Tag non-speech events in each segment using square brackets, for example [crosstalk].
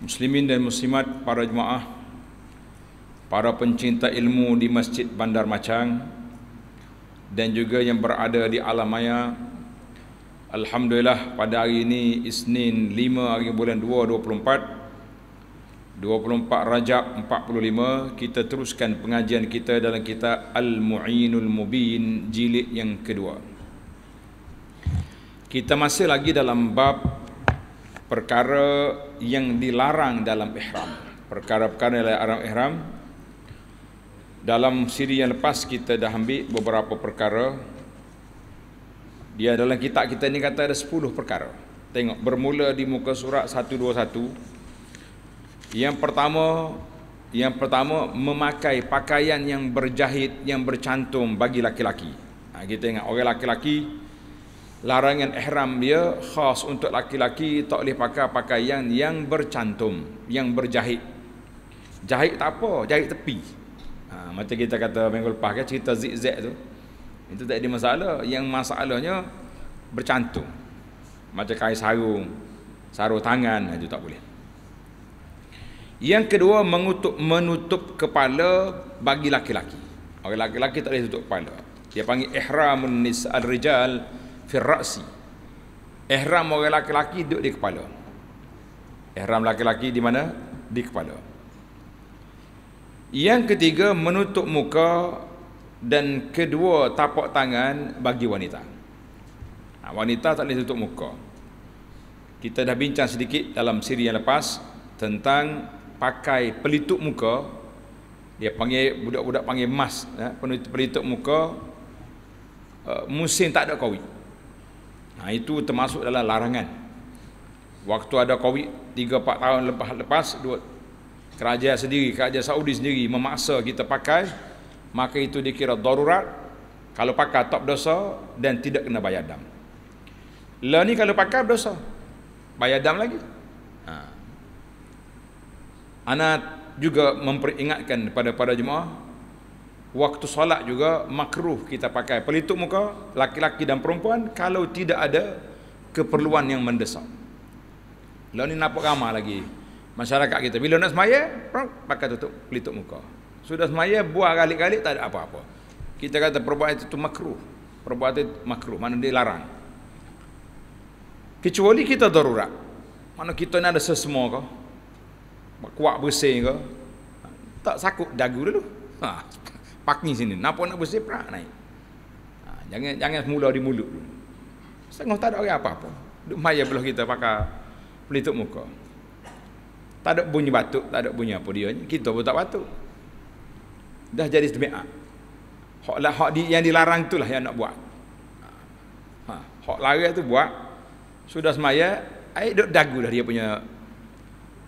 Muslimin dan muslimat para jemaah Para pencinta ilmu di Masjid Bandar Macang Dan juga yang berada di alam maya Alhamdulillah pada hari ini Isnin 5 hari bulan 2 24 24 Rajab 45 Kita teruskan pengajian kita dalam kitab Al-Mu'inul Mubin Jilid yang kedua Kita masih lagi dalam bab perkara yang dilarang dalam ihram perkara-perkara yang dilarang ihram dalam siri yang lepas kita dah ambil beberapa perkara dia dalam kitab kita ni kata ada 10 perkara tengok bermula di muka surat 121 yang pertama yang pertama memakai pakaian yang berjahit yang bercantum bagi laki-laki ha, kita ingat orang laki-laki larangan ihram dia khas untuk laki-laki tak boleh pakai pakaian yang bercantum, yang berjahit. Jahit tak apa, jahit tepi. Ha, macam kita kata minggu lepas kan cerita zigzag tu. Itu tak ada masalah. Yang masalahnya bercantum. Macam kain sarung, sarung tangan itu tak boleh. Yang kedua mengutup menutup kepala bagi laki-laki. Orang laki-laki tak boleh tutup kepala. Dia panggil ihramun nisa al-rijal. Al firasi. Ihram orang lelaki-lelaki duduk di kepala. Ihram lelaki-lelaki di mana? Di kepala. Yang ketiga menutup muka dan kedua tapak tangan bagi wanita. Ha, wanita tak boleh tutup muka. Kita dah bincang sedikit dalam siri yang lepas tentang pakai pelitup muka. Dia panggil budak-budak panggil mas, ya, pelitup muka. Uh, musim tak ada covid Ha, itu termasuk dalam larangan. Waktu ada COVID 3-4 tahun lepas-lepas, kerajaan sendiri, kerajaan Saudi sendiri memaksa kita pakai, maka itu dikira darurat. Kalau pakai tak berdosa dan tidak kena bayar dam. Lah ni kalau pakai berdosa, bayar dam lagi. Ha. Ana juga memperingatkan kepada para jemaah waktu solat juga makruh kita pakai pelitup muka laki-laki dan perempuan kalau tidak ada keperluan yang mendesak. Lalu ni nampak ramai lagi masyarakat kita bila nak semaya pakai tutup pelitup muka. Sudah semaya buah galik-galik tak ada apa-apa. Kita kata perbuatan itu makruh. Perbuatan itu makruh, mana dia larang. Kecuali kita darurat. Mana kita ni ada sesemua kau, Kuat bersih kau Tak sakut dagu dulu. Ha, parking sini. Napa nak berseprak naik. Ha, jangan jangan semula di mulut dulu. Setengah tak ada orang apa-apa. Duk maya belah kita pakai pelituk muka. Tak ada bunyi batuk, tak ada bunyi apa dia. Kita pun tak batuk. Dah jadi sedemikian. Hak lah hak di, yang dilarang itulah yang nak buat. Ha, hak lari tu buat. Sudah semaya, air duk dagu dah dia punya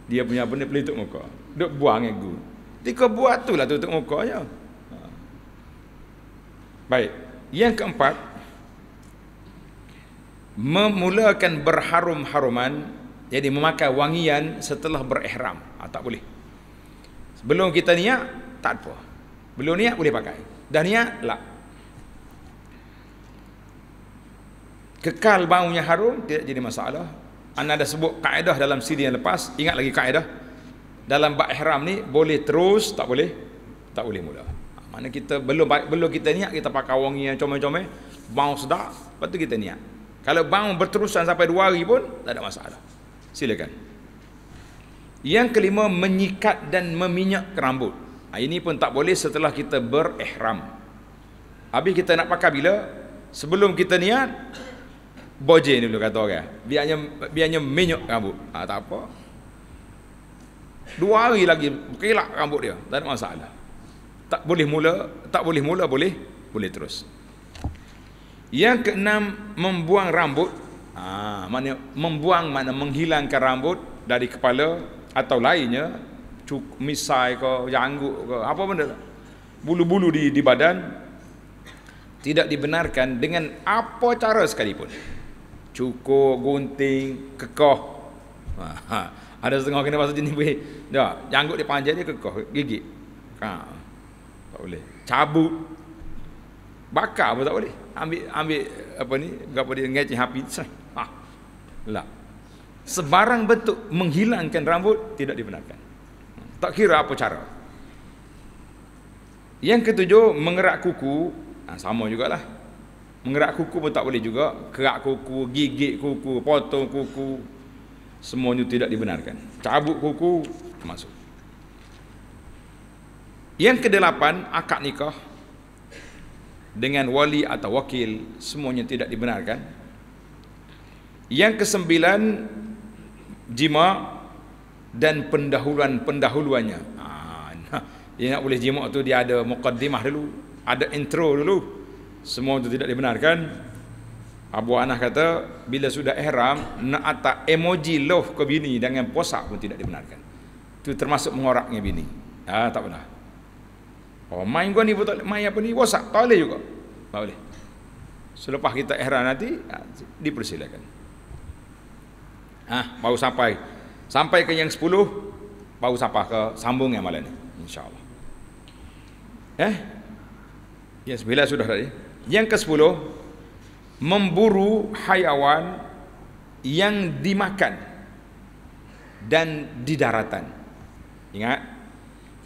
dia punya benda pelituk muka. Duk buang ego. Tika buat tu lah tutup muka je. Baik. Yang keempat, memulakan berharum-haruman, jadi memakai wangian setelah berihram. Ah, tak boleh. Sebelum kita niat, tak apa. Belum niat boleh pakai. Dah niat, lah. Kekal baunya harum, tidak jadi masalah. Anda ada sebut kaedah dalam CD yang lepas. Ingat lagi kaedah. Dalam bak ihram ni, boleh terus, tak boleh. Tak boleh mula mana kita belum belum kita niat kita pakai wangi yang comel-comel bau sedap lepas tu kita niat kalau bau berterusan sampai dua hari pun tak ada masalah silakan yang kelima menyikat dan meminyak rambut ha, ini pun tak boleh setelah kita berihram habis kita nak pakai bila sebelum kita niat boje ni dulu kata orang okay? biarnya biarnya minyak rambut ha, tak apa dua hari lagi kelak rambut dia tak ada masalah tak boleh mula tak boleh mula boleh boleh terus yang keenam membuang rambut ah ha, mana membuang mana menghilangkan rambut dari kepala atau lainnya cuk misai ke janggut ke apa benda bulu-bulu di di badan tidak dibenarkan dengan apa cara sekalipun cukur gunting kekoh ha, ha. ada setengah kena pasal jenis buih dah janggut dia panjang dia kekoh gigit ha. Tak boleh. Cabut. Bakar pun tak boleh. Ambil ambil apa ni? Gapo dia ngaji api. Ha. Lah. Sebarang bentuk menghilangkan rambut tidak dibenarkan. Tak kira apa cara. Yang ketujuh, mengerak kuku. Ha, sama jugalah. Mengerak kuku pun tak boleh juga. Kerak kuku, gigit kuku, potong kuku. Semuanya tidak dibenarkan. Cabut kuku, masuk. Yang kedelapan, akad nikah dengan wali atau wakil semuanya tidak dibenarkan. Yang kesembilan, jima dan pendahuluan pendahuluannya. Ha, ah, nak boleh jima tu dia ada mukadimah dulu, ada intro dulu. Semua itu tidak dibenarkan. Abu Anah kata bila sudah ihram nak atak emoji love ke bini dengan posak pun tidak dibenarkan. Itu termasuk mengoraknya bini. Ah ha, tak benar. Oh, main gua ni betul main apa ni? WhatsApp tak boleh juga. Tak boleh. Selepas kita ihram nanti ah, dipersilakan. Ha, baru sampai sampai ke yang 10 baru sampai ke sambung yang malam ni. Insya-Allah. Eh? Yang 9 sudah tadi. Yang ke-10 memburu hayawan yang dimakan dan di daratan. Ingat,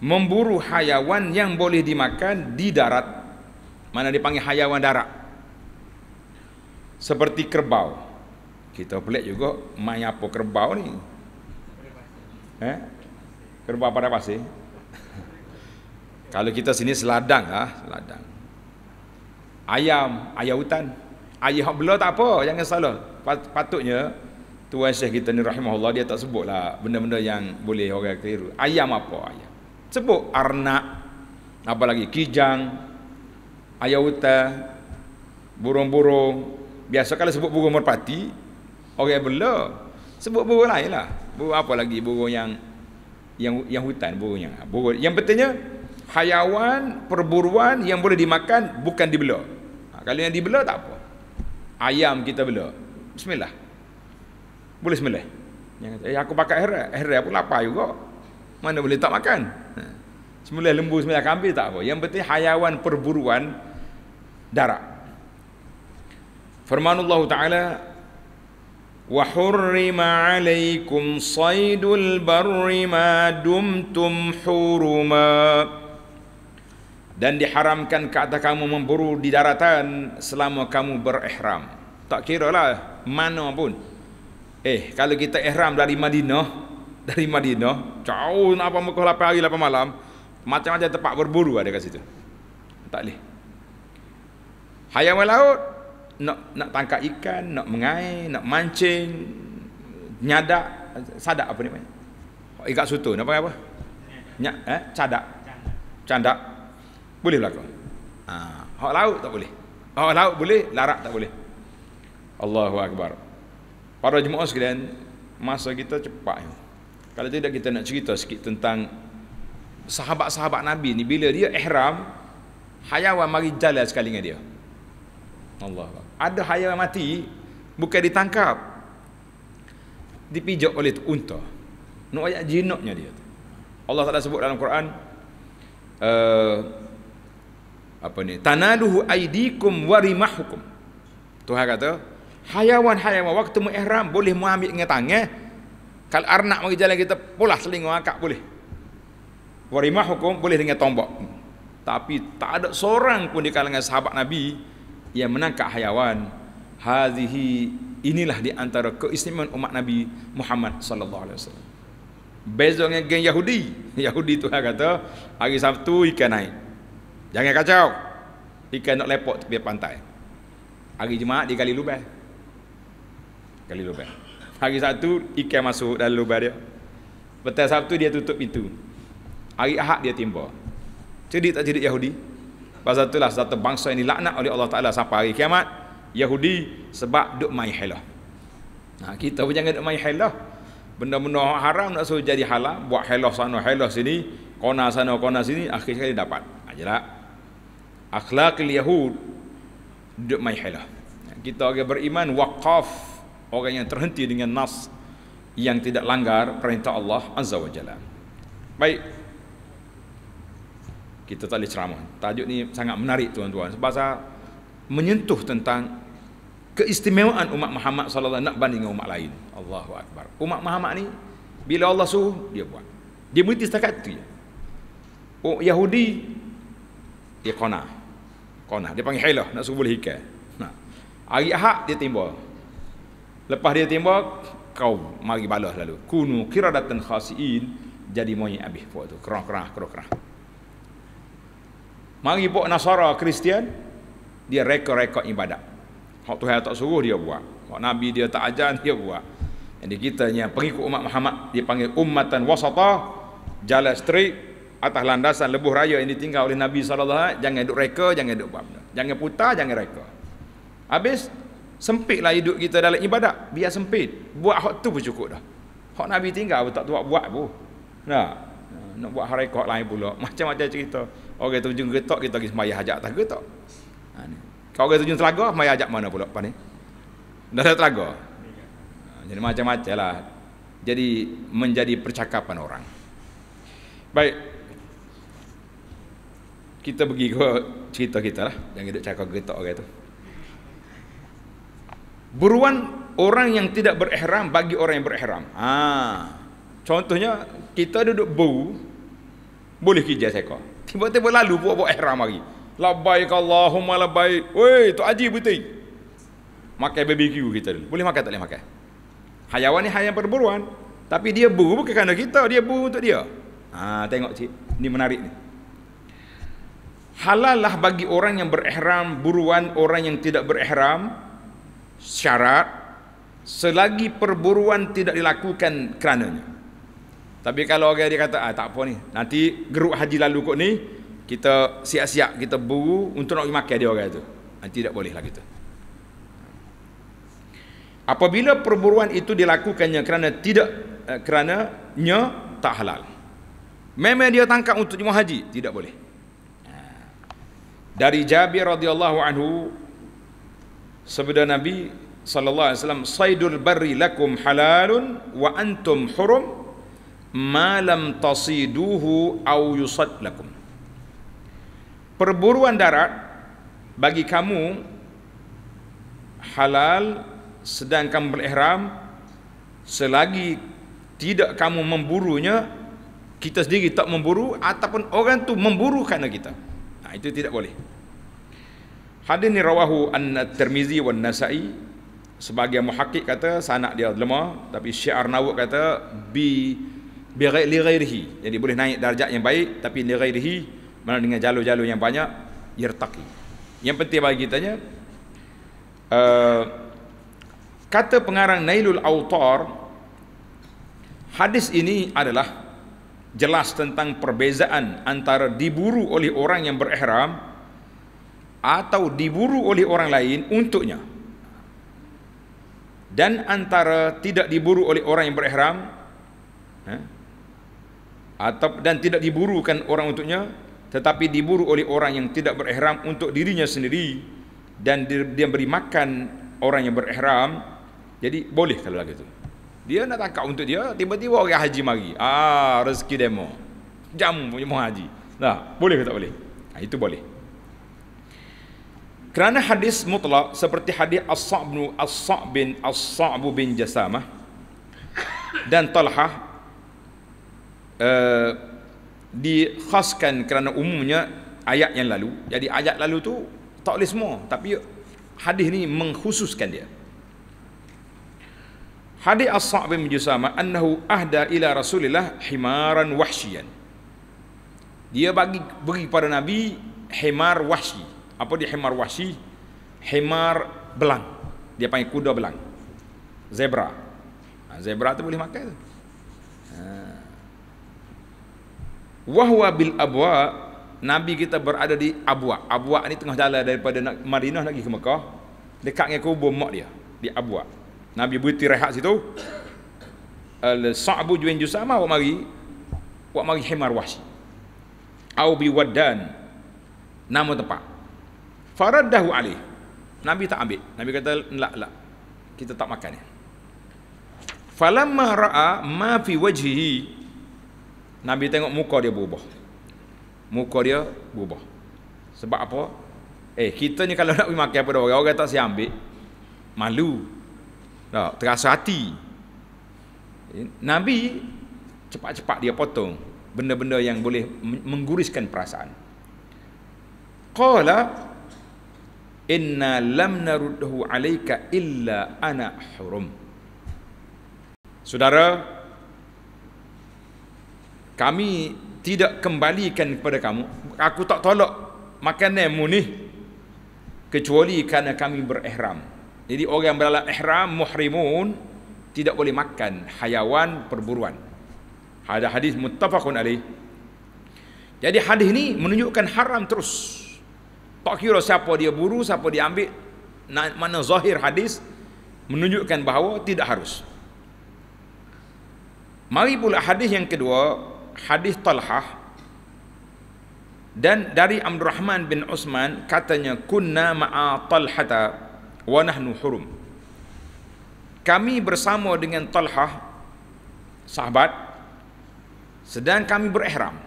memburu hayawan yang boleh dimakan di darat mana dipanggil hayawan darat seperti kerbau kita pelik juga main apa kerbau ni eh? kerbau pada pasir [laughs] kalau kita sini seladang ah seladang ayam ayam hutan ayam bela tak apa jangan salah Pat patutnya tuan syekh kita ni rahimahullah dia tak sebutlah benda-benda yang boleh orang keliru ayam apa ayam sebut arnak apa lagi kijang ayauta burung-burung biasa kalau sebut burung merpati orang bela sebut burung lain lah burung apa lagi burung yang yang yang hutan burungnya burung yang betulnya hayawan perburuan yang boleh dimakan bukan dibela ha, kalau yang dibela tak apa ayam kita bela bismillah boleh sembelih yang eh, aku pakai herai eh, herai pun lapar juga mana boleh tak makan? Ha. Semula lembu, semula kambing tak apa. Yang penting hayawan perburuan darah. Firman Allah Ta'ala وَحُرِّمَ عَلَيْكُمْ صَيْدُ الْبَرِّ مَا دُمْتُمْ حُرُمَا dan diharamkan kata kamu memburu di daratan selama kamu berihram. Tak kira lah mana pun. Eh, kalau kita ihram dari Madinah, dari Madinah jauh nak apa Mekah 8 hari 8 malam macam-macam tempat berburu ada kat situ tak boleh hayam laut nak nak tangkap ikan nak mengai nak mancing nyadak sadak apa ni main ikat sutu nak pakai apa nyak eh cadak candak boleh berlaku ha hak laut tak boleh hak laut boleh larak tak boleh Allahu akbar para jemaah sekalian masa kita cepat ni kalau tidak kita nak cerita sikit tentang sahabat-sahabat Nabi ni bila dia ihram hayawan mari jalan sekali dengan dia. Allah. Ada hayawan mati bukan ditangkap. Dipijak oleh unta. Nak ayat jinaknya dia. Allah Taala sebut dalam Quran uh, apa ni? Tanaduhu aidikum warimahukum. Tuhan kata, hayawan-hayawan waktu mu ihram boleh mu ambil dengan tangan, kalau anak pergi jalan kita pulas selingkuh akak boleh. Warimah hukum boleh dengan tombak. Tapi tak ada seorang pun di kalangan sahabat Nabi yang menangkap hayawan. Hazihi inilah di antara keistimewaan umat Nabi Muhammad sallallahu alaihi wasallam. Beza dengan geng Yahudi. [laughs] Yahudi tu lah kata hari Sabtu ikan naik. Jangan kacau. Ikan nak lepak tepi pantai. Hari Jumaat di Kali Lubang. Kali Lubang. Hari satu ikan masuk dalam lubang dia. Petang Sabtu dia tutup pintu. Hari Ahad dia timba. Cerdik tak cerdik Yahudi? Pasal itulah satu bangsa yang dilaknat oleh Allah Ta'ala sampai hari kiamat. Yahudi sebab duk mai helah. Ha, nah, kita pun jangan duk mai helah. Benda-benda haram nak suruh jadi halal. Buat helah sana, helah sini. Kona sana, kona sini. Akhir sekali dapat. Ajarak. Ha, lah. Akhlak Yahudi duk mai helah. Kita orang beriman waqaf orang yang terhenti dengan nas yang tidak langgar perintah Allah Azza wa Jalla. Baik. Kita tak boleh ceramah. Tajuk ni sangat menarik tuan-tuan sebab saya menyentuh tentang keistimewaan umat Muhammad saw nak banding dengan umat lain. Allahu akbar. Umat Muhammad ni bila Allah suruh dia buat. Dia berhenti setakat itu Oh Yahudi dia qanah. Qanah dia panggil hilah nak suruh boleh ikat. Hari Ahad dia timbul. Lepas dia tembak, kau mari balas lalu. Kunu kiradatan khasiin jadi monyet abih pok tu. Kerah-kerah, kerah-kerah. Mari pok Nasara Kristian, dia rekod-rekod ibadat. Hak Tuhan tak suruh dia buat. Hak Nabi dia tak ajar dia buat. Jadi kita yang pengikut umat Muhammad dipanggil ummatan wasata jalan straight atas landasan lebuh raya yang ditinggal oleh Nabi SAW jangan duduk reka, jangan duduk buat jangan putar, jangan reka habis Sempit lah hidup kita dalam ibadat. Biar sempit. Buat hak tu pun cukup dah. Hak Nabi tinggal pun tak tuak buat pun. Nah, nak buat hari harikot lain pula. [laughs] Macam-macam cerita. Orang okay, terjun getok, kita pergi semayah hajak tak getok. Ha, Kalau orang terjun telaga, semayah hajak mana pula? Apa ni? Dah ada telaga. Ha, jadi macam-macam lah. Jadi menjadi percakapan orang. Baik. Kita pergi ke cerita kita lah. Jangan duduk cakap getok orang okay, tu. Buruan orang yang tidak berihram bagi orang yang berihram. Ha. Contohnya kita duduk bau boleh kijas ekor. Tiba-tiba lalu buat-buat ihram lagi. Labbaik Allahumma labbaik. Woi, tu aji betul. Makan barbecue kita dulu. Boleh makan tak boleh makan? Hayawan ni hayawan perburuan, tapi dia bau bukan kerana kita, dia bau untuk dia. Ha, tengok cik, ni menarik ni. Halallah bagi orang yang berihram, buruan orang yang tidak berihram, syarat selagi perburuan tidak dilakukan kerananya. Tapi kalau orang dia kata, ah, tak apa ni, nanti geruk haji lalu kot ni, kita siap-siap kita buru untuk nak makan dia orang itu. Nanti ah, tak bolehlah kita. Apabila perburuan itu dilakukannya kerana tidak eh, kerana nya tak halal. Memang dia tangkap untuk jemaah haji, tidak boleh. Ah. Dari Jabir radhiyallahu anhu, sabda Nabi sallallahu alaihi wasallam saydul barri lakum halalun wa antum hurum ma lam tasiduhu aw yusad lakum perburuan darat bagi kamu halal sedang kamu berihram selagi tidak kamu memburunya kita sendiri tak memburu ataupun orang tu memburu kerana kita nah, itu tidak boleh Hadis ni rawahu An-Tirmizi wan Nasa'i sebagai muhakkik kata sanak dia lemah tapi Syiar Nawawi kata bi bi ghairi ghairihi. Jadi boleh naik darjat yang baik tapi li ghairihi mana dengan jalur-jalur yang banyak yirtaqi. Yang penting bagi kita nya uh, eh, kata pengarang Nailul Autar hadis ini adalah jelas tentang perbezaan antara diburu oleh orang yang berihram atau diburu oleh orang lain untuknya dan antara tidak diburu oleh orang yang berihram ha? atau dan tidak diburukan orang untuknya tetapi diburu oleh orang yang tidak berihram untuk dirinya sendiri dan dia beri makan orang yang berihram jadi boleh kalau lagi tu. dia nak tangkap untuk dia tiba-tiba orang haji mari ah rezeki demo jam punya haji nah boleh ke tak boleh nah, itu boleh kerana hadis mutlak seperti hadis As-Sa' bin As-Sa' bin As-Sa' bin Jasamah dan Talha uh, dikhaskan kerana umumnya ayat yang lalu. Jadi ayat lalu tu tak boleh semua. Tapi hadis ni mengkhususkan dia. Hadis As-Sa' bin Jasamah annahu ahda ila Rasulillah himaran wahsyian. Dia bagi beri pada Nabi himar wahsyian apa dia himar wasi himar belang dia panggil kuda belang zebra ha, zebra tu boleh makan tu ha. wahwa bil abwa nabi kita berada di abwa abwa ni tengah jalan daripada madinah lagi ke mekah dekat dengan kubur mak dia di abwa nabi berhenti rehat situ al sa'bu juin jusama wa mari wa mari himar wahsi au bi waddan nama tempat faraddahu alih Nabi tak ambil Nabi kata lak lak kita tak makan ni falamma ra'a ma fi wajhihi Nabi tengok muka dia berubah muka dia berubah sebab apa eh kita ni kalau nak pergi makan pada orang orang tak siap ambil malu tak terasa hati eh, Nabi cepat-cepat dia potong benda-benda yang boleh mengguriskan perasaan. Qala inna lam narudduhu alayka illa ana hurum Saudara kami tidak kembalikan kepada kamu aku tak tolak makananmu ni kecuali kerana kami berihram jadi orang yang berlalu ihram muhrimun tidak boleh makan hayawan perburuan ada hadis muttafaqun alaih jadi hadis ini menunjukkan haram terus tak kira siapa dia buru, siapa dia ambil. Mana zahir hadis menunjukkan bahawa tidak harus. Mari pula hadis yang kedua, hadis Talhah dan dari Abdul Rahman bin Usman katanya kunna ma'a Talhata wa nahnu hurum. Kami bersama dengan Talhah sahabat sedang kami berihram.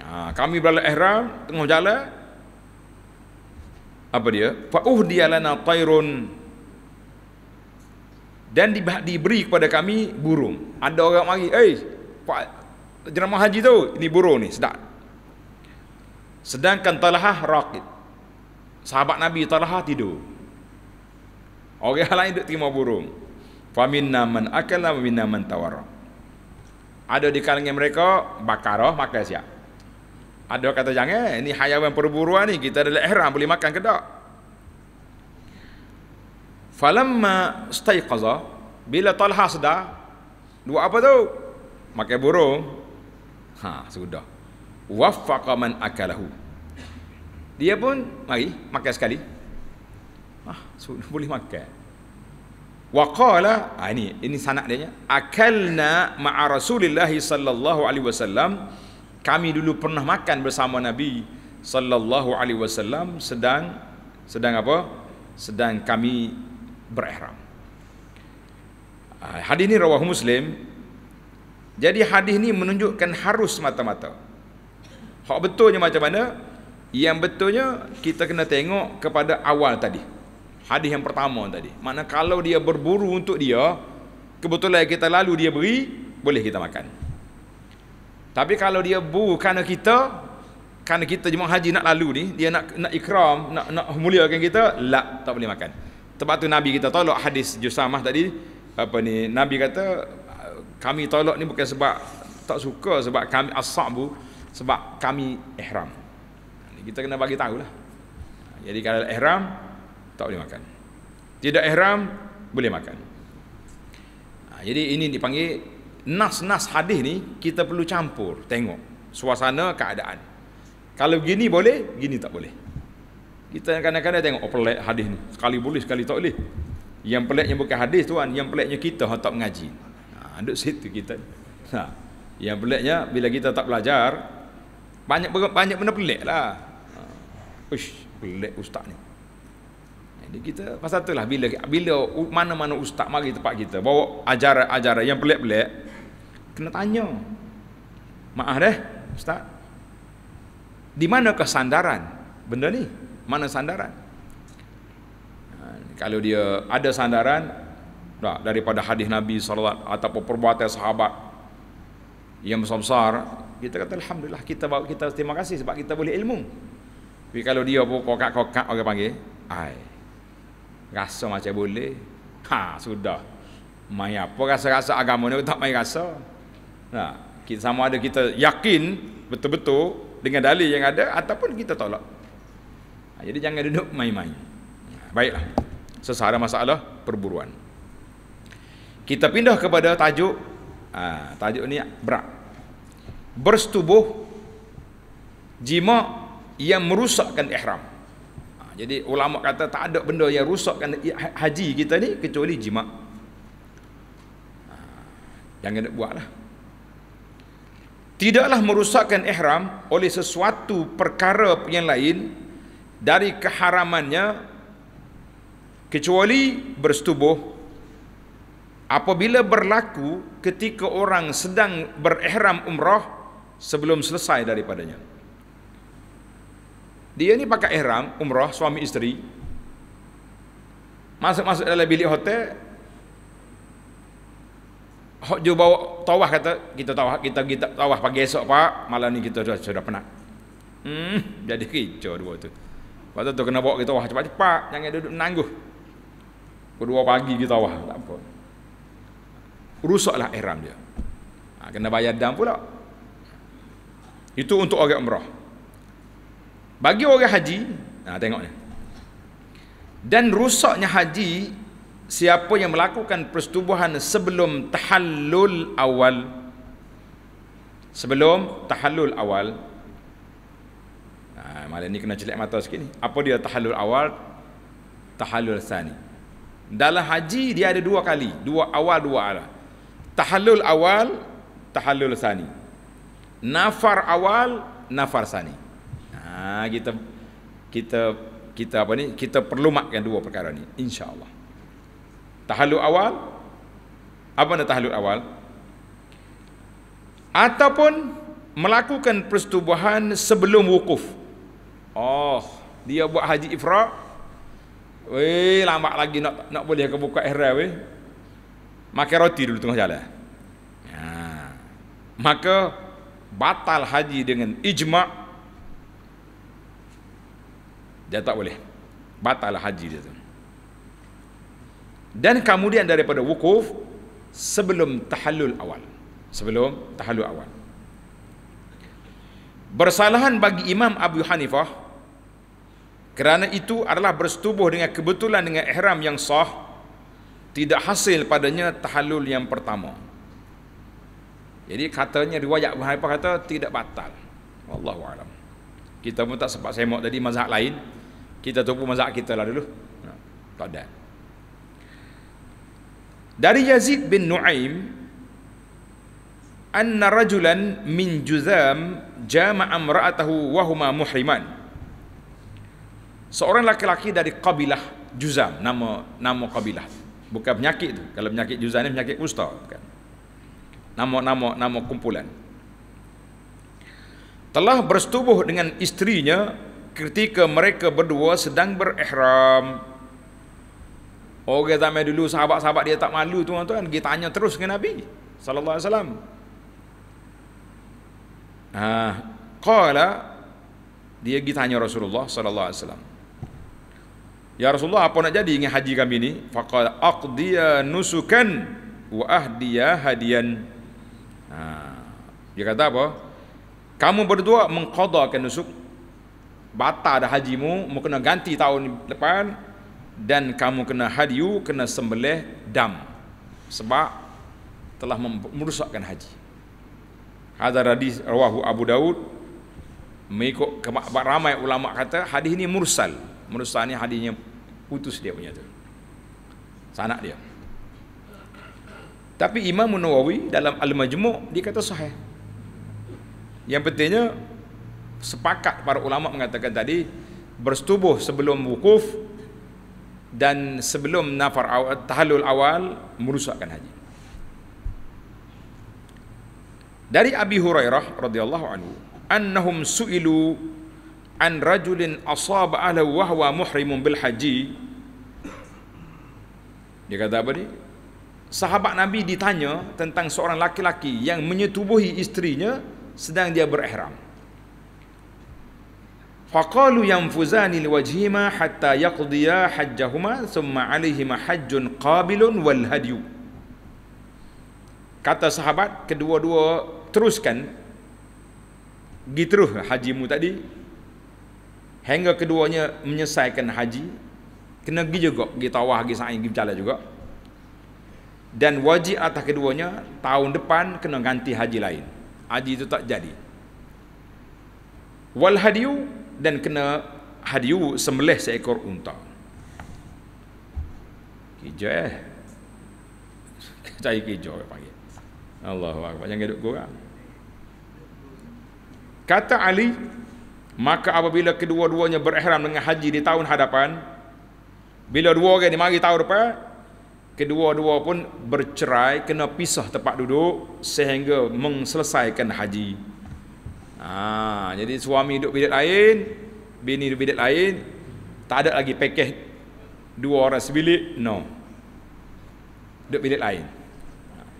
Ha, kami berada ihram tengah jalan apa dia fa'uh dialana tayrun dan di, diberi kepada kami burung ada orang mari eh pak jenama haji tu ini burung ni sedap sedangkan talahah rakit sahabat nabi talahah tidur orang lain duk terima burung faminna man akala minna man tawarra ada di kalangan mereka bakarah makan siap ada kata jangan, eh, ini hayawan perburuan ni kita adalah ihram boleh makan ke tak? Falamma staiqaza bila Talha sedar dua apa tu? Makan burung. Ha, sudah. Waffaqa man akalahu. Dia pun mari makan sekali. Ah, sudah [laughs] boleh makan. Wa qala, ha, ini ini sanad dia. Akalna ma'a Rasulillah sallallahu alaihi wasallam kami dulu pernah makan bersama Nabi sallallahu alaihi wasallam sedang sedang apa? Sedang kami berihram. Ah, hadis ini Rawah Muslim. Jadi hadis ini menunjukkan harus mata-mata. Hak betulnya macam mana? Yang betulnya kita kena tengok kepada awal tadi. Hadis yang pertama tadi. Mana kalau dia berburu untuk dia, kebetulan kita lalu dia beri, boleh kita makan. Tapi kalau dia bu kerana kita, kerana kita jemaah haji nak lalu ni, dia nak nak ikram, nak nak muliakan kita, lak tak boleh makan. Sebab tu Nabi kita tolak hadis Jusamah tadi, apa ni, Nabi kata kami tolak ni bukan sebab tak suka sebab kami asabu sebab kami ihram. Kita kena bagi tahu lah. Jadi kalau ihram tak boleh makan. Tidak ihram boleh makan. Ha, jadi ini dipanggil nas-nas hadis ni kita perlu campur tengok suasana keadaan kalau gini boleh gini tak boleh kita kadang-kadang tengok oh, pelik hadis ni sekali boleh sekali tak boleh yang peliknya bukan hadis tuan yang peliknya kita yang tak mengaji ha, duduk situ kita ha. yang peliknya bila kita tak belajar banyak banyak benda pelik lah ha. ush pelik ustaz ni jadi kita pasal itulah bila bila mana-mana ustaz mari tempat kita bawa ajaran-ajaran yang pelik-pelik kena tanya maaf deh ustaz di mana kesandaran benda ni mana sandaran ha, kalau dia ada sandaran tak, daripada hadis Nabi SAW ataupun perbuatan sahabat yang besar-besar kita kata Alhamdulillah kita kita terima kasih sebab kita boleh ilmu tapi kalau dia pun kokak-kokak orang panggil ai rasa macam boleh ha sudah main apa rasa-rasa agama ni tak main rasa Nah, ha, kita sama ada kita yakin betul-betul dengan dalil yang ada ataupun kita tolak. Nah, ha, jadi jangan duduk main-main. Nah, ha, baiklah. Sesara masalah perburuan. Kita pindah kepada tajuk ah, tajuk ni berat. Bersetubuh jima yang merusakkan ihram. jadi ulama kata tak ada benda yang rusakkan haji kita ni kecuali jima. Jangan nak buat lah tidaklah merusakkan ihram oleh sesuatu perkara yang lain dari keharamannya kecuali bersetubuh apabila berlaku ketika orang sedang berihram umrah sebelum selesai daripadanya dia ni pakai ihram umrah suami isteri masuk-masuk dalam bilik hotel Hak dia bawa tawah kata kita tawah kita kita tawah pagi esok pak malam ni kita sudah, sudah penat. Hmm jadi kicau dua tu. Pasal tu kena bawa kita tawah cepat-cepat jangan duduk menangguh. Kedua pagi kita tawah tak apa. Rusaklah ihram dia. Ha, kena bayar dam pula. Itu untuk orang umrah. Bagi orang haji, ha, tengok ni. Dan rusaknya haji siapa yang melakukan persetubuhan sebelum tahallul awal sebelum tahallul awal nah, malam ni kena celik mata sikit ni apa dia tahallul awal tahallul sani dalam haji dia ada dua kali dua awal dua ala tahallul awal tahallul sani nafar awal nafar sani nah, kita kita kita apa ni kita perlu makkan dua perkara ni insyaallah Tahalul awal Apa nak tahalul awal Ataupun Melakukan persetubuhan sebelum wukuf Oh Dia buat haji ifrah Weh lambat lagi nak nak boleh ke buka ihram weh. Makan roti dulu tengah jalan. Ha. Maka batal haji dengan ijma' dia tak boleh. Batal haji dia tu. Dan kemudian daripada wukuf sebelum tahallul awal. Sebelum tahallul awal. Bersalahan bagi Imam Abu Hanifah kerana itu adalah bersetubuh dengan kebetulan dengan ihram yang sah tidak hasil padanya tahallul yang pertama. Jadi katanya riwayat Abu Hanifah kata tidak batal. Wallahu alam. Kita pun tak sempat semak tadi mazhab lain. Kita tunggu mazhab kita lah dulu. Tak ada. Dari Yazid bin Nu'aim anna rajulan min Juzam jama'a imra'atahu wahuma muhriman. Seorang laki-laki dari kabilah Juzam, nama nama kabilah. Bukan penyakit tu. Kalau penyakit Juzam ni penyakit kusta bukan. Nama-nama nama kumpulan. Telah bersetubuh dengan istrinya ketika mereka berdua sedang berihram. Orang zaman dulu sahabat-sahabat dia tak malu tuan-tuan, dia tanya terus ke Nabi sallallahu alaihi wasallam. Ha, qala dia pergi tanya Rasulullah sallallahu alaihi wasallam. Ya Rasulullah, apa nak jadi dengan haji kami ni? Faqal aqdiya nusukan wa ahdiya hadiyan. Ha, dia kata apa? Kamu berdua mengqadakan nusuk batal dah hajimu, mu kena ganti tahun depan dan kamu kena hadyu kena sembelih dam sebab telah merusakkan haji hadis radis rawahu Abu Daud mengikut ramai ulama kata hadis ini mursal mursal ni hadisnya putus dia punya tu sanak dia tapi Imam Nawawi dalam Al-Majmu' dia kata sahih yang pentingnya sepakat para ulama mengatakan tadi bersetubuh sebelum wukuf dan sebelum nafar awal, tahallul awal merusakkan haji. Dari Abi Hurairah radhiyallahu anhu, annahum su'ilu an rajulin asaba ala wa huwa muhrimun bil haji. Dia kata apa ni? Sahabat Nabi ditanya tentang seorang laki-laki yang menyetubuhi istrinya sedang dia berihram. Faqalu yanfuzani liwajhima hatta yaqdiya hajjahuma thumma alayhima hajjun qabilun wal hadyu. Kata sahabat kedua-dua teruskan gitruh hajimu tadi hingga keduanya menyelesaikan haji kena pergi juga pergi tawah pergi sa'i pergi berjalan juga dan wajib atas keduanya tahun depan kena ganti haji lain haji itu tak jadi wal hadiyu dan kena hadiu sembelih seekor unta. Kijo eh. [laughs] Cai kijo panggil. Allahu akbar jangan duk kurang. Kata Ali, maka apabila kedua-duanya berihram dengan haji di tahun hadapan, bila dua orang ni mari tahun depan, kedua-dua pun bercerai, kena pisah tempat duduk sehingga mengselesaikan Haji. Ha, jadi suami duduk bidat lain, bini duduk bidat lain, tak ada lagi pakej dua orang sebilik, no. Duduk bilik lain.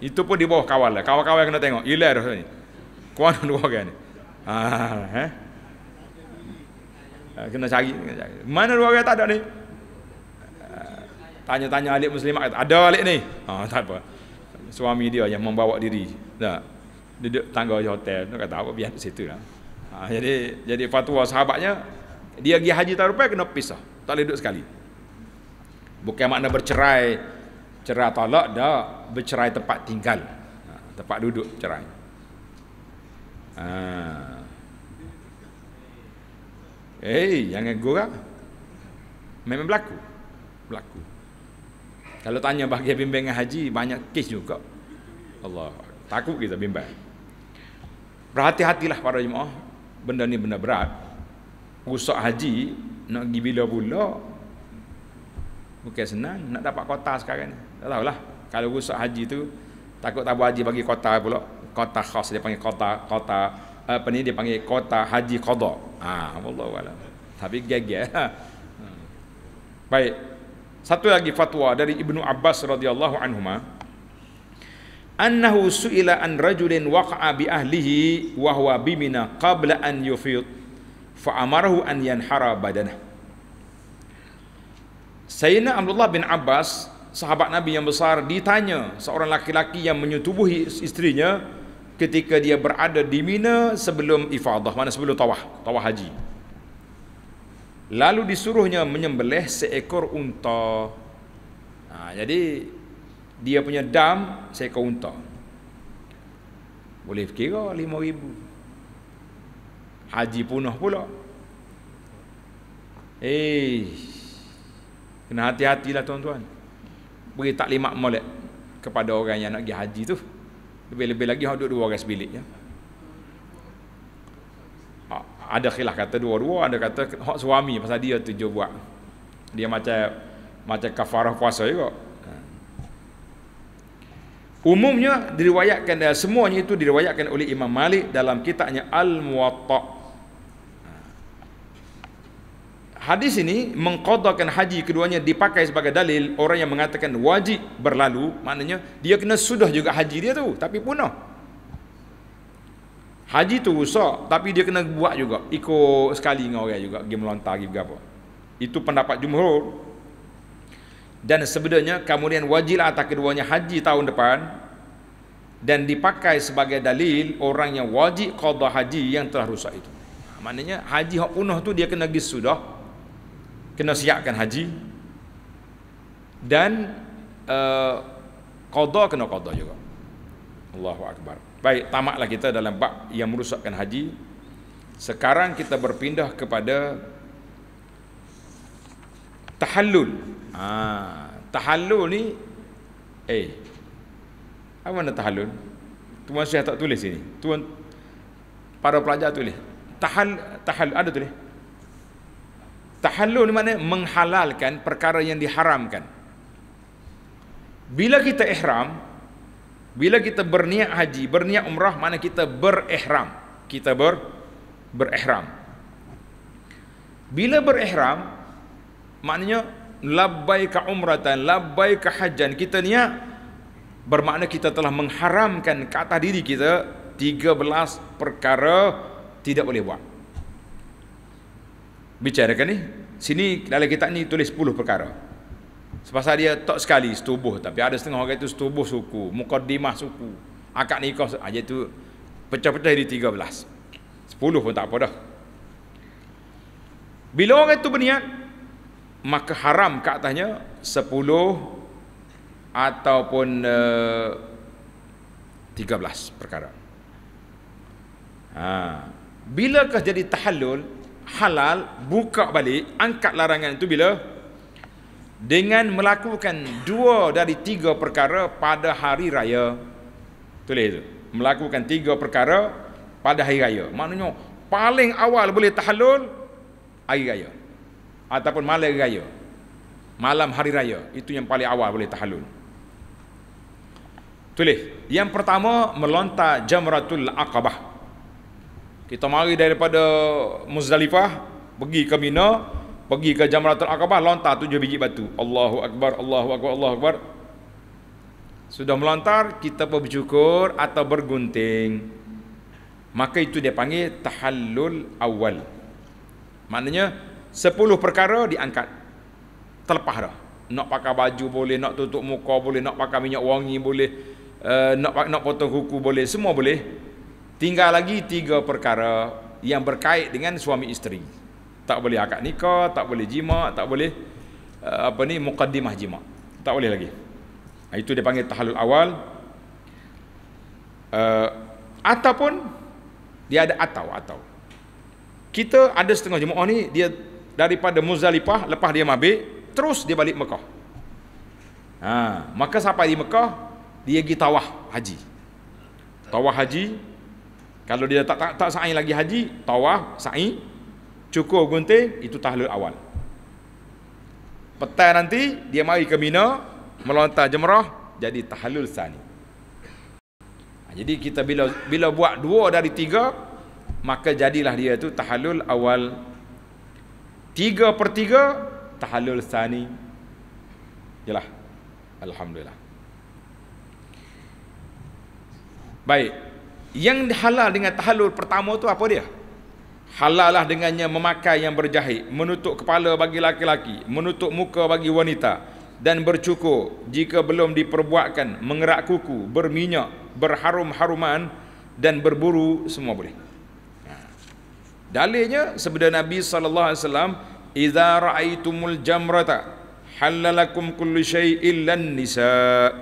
Itu pun di bawah kawal lah. Kawan-kawan kena tengok. Ilai dah ni. Kuat [laughs] dua orang ni. Ha, eh? Kena cari, kena cari. Mana dua orang tak ada ni? Ha, tanya-tanya alik muslimat ada alik ni? Ha, tak apa. Suami dia yang membawa diri. Tak duduk tangga hotel tu kata apa biar di situ lah ha, jadi jadi fatwa sahabatnya dia pergi haji tahun depan kena pisah tak boleh duduk sekali bukan makna bercerai cerai talak dah bercerai tempat tinggal ha, tempat duduk cerai ha. eh hey, jangan gurau memang berlaku berlaku kalau tanya bahagian bimbingan haji banyak kes juga Allah takut kita bimbang Berhati-hatilah para jemaah Benda ni benda berat Rusak haji Nak pergi bila pula Bukan senang Nak dapat kota sekarang ni Tak tahulah Kalau rusak haji tu Takut tak buat haji bagi kota pula Kota khas dia panggil kota Kota Apa ni dia panggil kota haji kodok Haa Allah wala Tapi gagal ha. Baik Satu lagi fatwa dari Ibnu Abbas radhiyallahu anhumah annahu su'ila an rajulin waqa'a bi ahlihi wa huwa bimina qabla an yufid fa amarahu an yanhara badana Sayyidina Abdullah bin Abbas sahabat Nabi yang besar ditanya seorang laki-laki yang menyetubuhi istrinya ketika dia berada di Mina sebelum ifadah mana sebelum tawah, tawah haji lalu disuruhnya menyembelih seekor unta ha, jadi dia punya dam seekor unta boleh kira lima ribu haji punah pula eh kena hati-hatilah tuan-tuan beri taklimat molek kepada orang yang nak pergi haji tu lebih-lebih lagi orang duduk dua orang sebilik ya. Ha, ada khilaf kata dua-dua ada kata hak suami pasal dia tu je buat dia macam macam kafarah puasa juga ya. Umumnya diriwayatkan eh, semuanya itu diriwayatkan oleh Imam Malik dalam kitabnya Al-Muwatta. Hadis ini mengqadakan haji keduanya dipakai sebagai dalil orang yang mengatakan wajib berlalu maknanya dia kena sudah juga haji dia tu tapi punah. Haji tu usah tapi dia kena buat juga ikut sekali dengan orang juga pergi melontar pergi apa. Itu pendapat jumhur dan sebenarnya kemudian wajib atas keduanya haji tahun depan dan dipakai sebagai dalil orang yang wajib qadha haji yang telah rusak itu ha, maknanya haji hak unuh tu dia kena gis sudah kena siapkan haji dan uh, qadha kena qadha juga Allahu Akbar baik tamaklah kita dalam bab yang merusakkan haji sekarang kita berpindah kepada tahallul Ha, tahallul ni eh apa nak tahallul? Tuan saya tak tulis sini. Tuan para pelajar tulis. Tahal tahal ada tulis. Tahallul ni mana menghalalkan perkara yang diharamkan. Bila kita ihram, bila kita berniat haji, berniat umrah, mana kita berihram. Kita ber berihram. Bila berihram, maknanya labbaika umratan labbaika hajjan kita niat ya, bermakna kita telah mengharamkan kata diri kita 13 perkara tidak boleh buat bicarakan ni sini dalam kitab ni tulis 10 perkara sebab dia tak sekali setubuh tapi ada setengah orang itu setubuh suku mukaddimah suku akad nikah aja tu pecah-pecah di 13 10 pun tak apa dah bila orang itu berniat maka haram ke atasnya 10 ataupun uh, eh, 13 perkara. Ha. Bilakah jadi tahallul halal buka balik angkat larangan itu bila dengan melakukan dua dari tiga perkara pada hari raya tulis itu melakukan tiga perkara pada hari raya maknanya paling awal boleh tahallul hari raya ataupun malam raya. Malam hari raya itu yang paling awal boleh tahallul. Tulis. Yang pertama melontar jamratul aqabah. Kita mari daripada Muzdalifah pergi ke Mina, pergi ke Jamratul Aqabah lontar tujuh biji batu. Allahu akbar, Allahu akbar, Allahu akbar. Sudah melontar kita bersyukur atau bergunting. Maka itu dia panggil tahallul awal. Maknanya Sepuluh perkara diangkat. Terlepas dah. Nak pakai baju boleh, nak tutup muka boleh, nak pakai minyak wangi boleh, uh, nak potong kuku boleh, semua boleh. Tinggal lagi tiga perkara yang berkait dengan suami isteri. Tak boleh akad nikah, tak boleh jima, tak boleh uh, apa ni mukaddimah jima. Tak boleh lagi. itu dia panggil tahalul awal. Uh, ataupun dia ada atau atau kita ada setengah jemaah ni dia daripada Muzdalifah lepas dia mabik terus dia balik Mekah ha, maka sampai di Mekah dia pergi tawah haji tawah haji kalau dia tak tak, tak sa'i lagi haji tawah sa'i cukur gunting itu tahlul awal petang nanti dia mari ke Mina melontar jemrah jadi tahlul sani ha, jadi kita bila bila buat dua dari tiga maka jadilah dia itu tahalul awal Tiga per tiga tahalul Sani Yalah Alhamdulillah Baik Yang halal dengan tahalul pertama tu apa dia? Halal lah dengannya memakai yang berjahit Menutup kepala bagi laki-laki Menutup muka bagi wanita Dan bercukur Jika belum diperbuatkan Mengerak kuku Berminyak Berharum-haruman Dan berburu Semua boleh Dalilnya sebenarnya Nabi sallallahu alaihi wasallam idza raaitumul jamrata halalakum kullu syai'in lan nisa.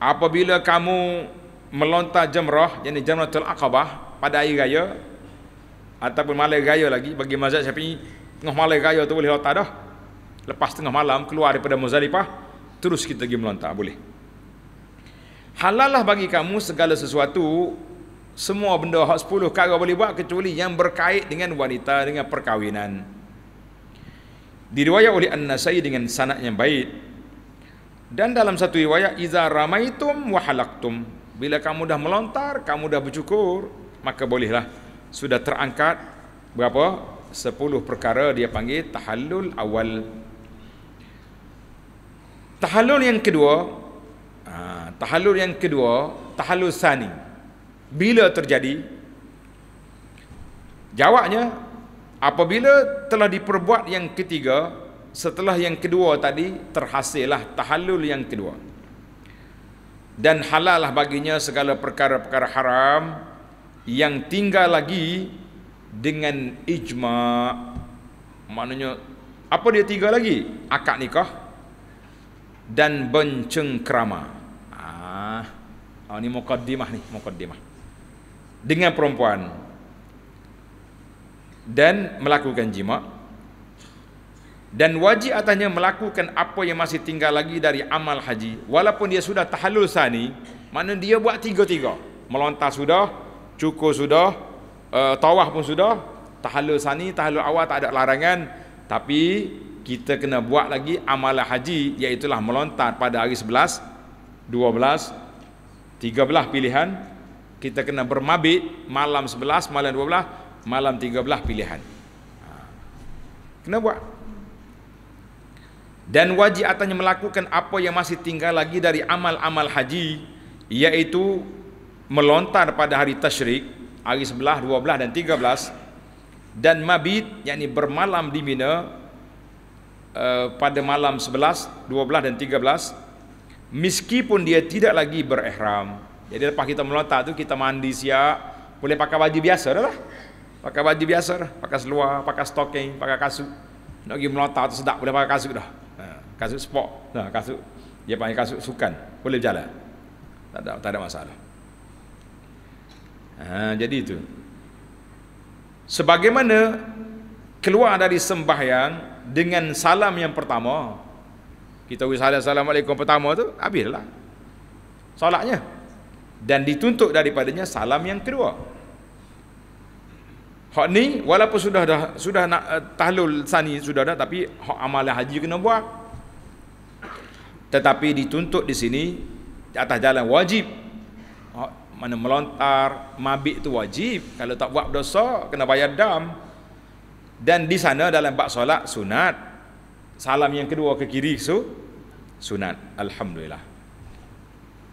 Apabila kamu melontar jamrah, yakni jamratul aqabah pada air raya ataupun malam raya lagi bagi mazhab Syafi'i tengah malam raya tu boleh lontar dah. Lepas tengah malam keluar daripada Muzdalifah terus kita pergi melontar boleh. Halalah bagi kamu segala sesuatu semua benda hak 10 perkara boleh buat kecuali yang berkait dengan wanita dengan perkahwinan diriwayat oleh An-Nasai dengan sanad yang baik dan dalam satu riwayat iza ramaitum wa halaqtum bila kamu dah melontar kamu dah bercukur maka bolehlah sudah terangkat berapa 10 perkara dia panggil tahallul awal tahallul yang kedua ah, tahallul yang kedua tahallul sani bila terjadi jawabnya apabila telah diperbuat yang ketiga setelah yang kedua tadi terhasil lah tahallul yang kedua dan halallah baginya segala perkara-perkara haram yang tinggal lagi dengan ijma maknanya apa dia tiga lagi akad nikah dan bencengkrama ah ini ah, mukaddimah ni mukaddimah dengan perempuan dan melakukan jima dan wajib atasnya melakukan apa yang masih tinggal lagi dari amal haji walaupun dia sudah tahallul sani mana dia buat tiga-tiga melontar sudah cukur sudah uh, tawaf pun sudah tahallul sani tahallul awal tak ada larangan tapi kita kena buat lagi amalan haji iaitu melontar pada hari 11 12 13 pilihan kita kena bermabit malam 11, malam 12, malam 13 pilihan. Ha. Kena buat. Dan wajib atasnya melakukan apa yang masih tinggal lagi dari amal-amal haji iaitu melontar pada hari tasyrik hari 11, 12 dan 13 dan mabit yakni bermalam di Mina eh, pada malam 11, 12 dan 13 meskipun dia tidak lagi berihram jadi lepas kita melontar tu kita mandi siap, boleh pakai baju biasa dah lah. Pakai baju biasa dah, pakai seluar, pakai stocking, pakai kasut. Nak pergi melontar tu sedap boleh pakai kasut dah. Ha, kasut sport, nah ha, kasut dia panggil kasut sukan, boleh jalan. Tak ada tak ada masalah. Ha, jadi itu. Sebagaimana keluar dari sembahyang dengan salam yang pertama, kita ucap assalamualaikum pertama tu habislah. Solatnya dan dituntut daripadanya salam yang kedua. Hak ni walaupun sudah dah sudah nak uh, tahlul sani sudah dah tapi hak amalan haji kena buat. Tetapi dituntut di sini atas jalan wajib. Hak mana melontar mabik tu wajib. Kalau tak buat dosa kena bayar dam. Dan di sana dalam bab solat sunat. Salam yang kedua ke kiri tu so, sunat. Alhamdulillah.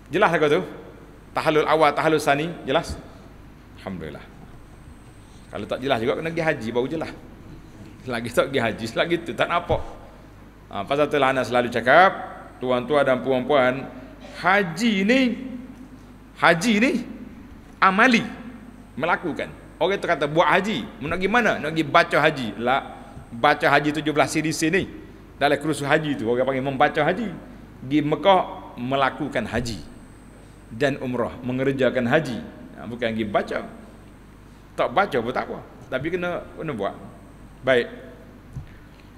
Jelas aku tu? tahalul awal, tahalul sani, jelas? Alhamdulillah. Kalau tak jelas juga kena pergi haji baru jelas. Lagi tak pergi haji, selagi tu tak apa. Ha, pasal tu lah anak selalu cakap, tuan-tuan dan puan-puan, haji ni, haji ni, amali, melakukan. Orang tu kata buat haji, nak pergi mana? Nak pergi baca haji. Lah, baca haji 17 siri sini. Dalam kursus haji tu, orang panggil membaca haji. Di Mekah, melakukan haji dan umrah mengerjakan haji ha, bukan pergi baca tak baca pun tak apa tapi kena kena buat baik